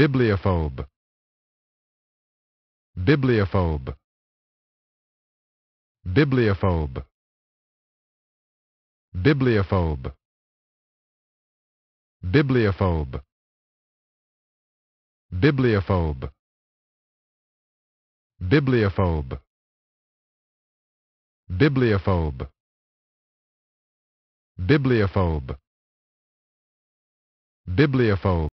Bibliophobe. Bibliophobe. Bibliophobe. Bibliophobe. Bibliophobe. Bibliophobe. Bibliophobe. Bibliophobe. Bibliophobe. Bibliophobe.